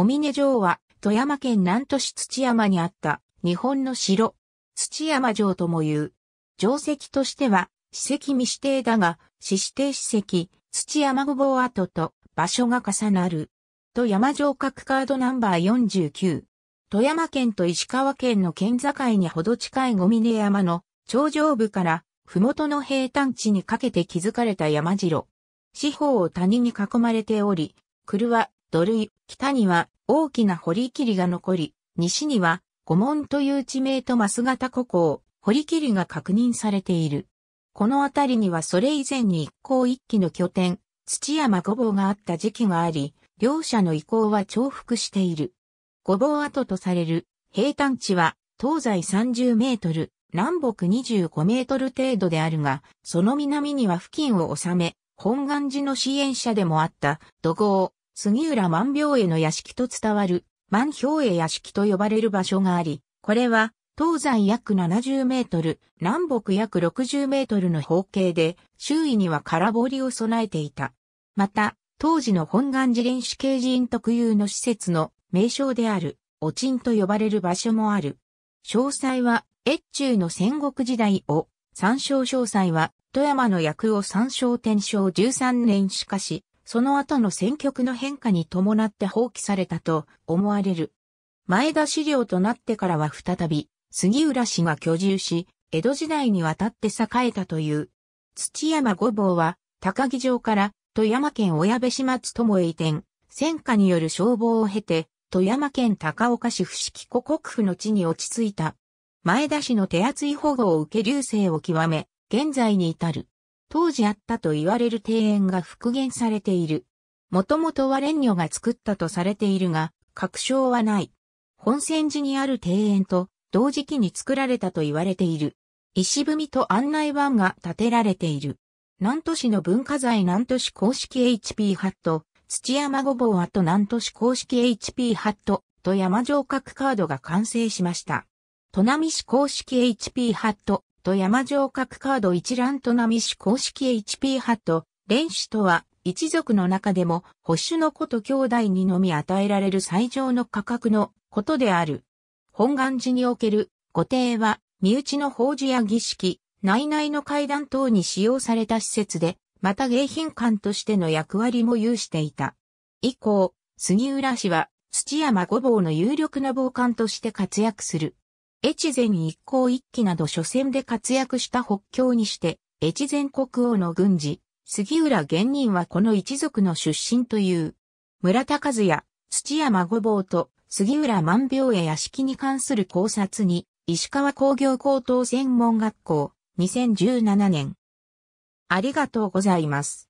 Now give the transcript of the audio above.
お峰城は富山県南砺市土山にあった日本の城、土山城とも言う。城跡としては、史跡未指定だが、史指定史跡、土山ごぼう跡と場所が重なる。富山城各カードナンバー49。富山県と石川県の県境にほど近い五峰山の頂上部から麓の平坦地にかけて築かれた山城。四方を谷に囲まれており、車、土塁、北には大きな堀切が残り、西には五門という地名とマス型古港、堀切が確認されている。この辺りにはそれ以前に一向一揆の拠点、土山五坊があった時期があり、両者の意向は重複している。五坊跡とされる平坦地は東西30メートル、南北25メートル程度であるが、その南には付近を治め、本願寺の支援者でもあった土豪、杉浦万病への屋敷と伝わる万兵衛屋敷と呼ばれる場所があり、これは東西約70メートル、南北約60メートルの方形で、周囲には空堀を備えていた。また、当時の本願寺練習刑人特有の施設の名称である、おちんと呼ばれる場所もある。詳細は、越中の戦国時代を、参照詳細は、富山の役を参照天正13年しかし、その後の選挙区の変化に伴って放棄されたと思われる。前田資料となってからは再び、杉浦氏が居住し、江戸時代にわたって栄えたという。土山御坊は、高木城から富山県小矢部市松友へ移転、戦火による消防を経て、富山県高岡市伏木湖国府の地に落ち着いた。前田氏の手厚い保護を受け流星を極め、現在に至る。当時あったと言われる庭園が復元されている。もともとは蓮女が作ったとされているが、確証はない。本泉寺にある庭園と同時期に作られたと言われている。石踏みと案内板が建てられている。南都市の文化財南都市公式 HP ハット、土山ごぼう跡南都市公式 HP ハットと山城角カードが完成しました。砺波市公式 HP ハット、と山城各カード一覧と並種公式 HP 派と、連主とは、一族の中でも、保守の子と兄弟にのみ与えられる最上の価格のことである。本願寺における、御定は、身内の法事や儀式、内々の階段等に使用された施設で、また迎賓館としての役割も有していた。以降、杉浦氏は土山御坊の有力な傍観として活躍する。越前一向一揆など初戦で活躍した北京にして、越前国王の軍事、杉浦玄人はこの一族の出身という。村田和也、土山ごぼうと杉浦万病や屋敷に関する考察に、石川工業高等専門学校、2017年。ありがとうございます。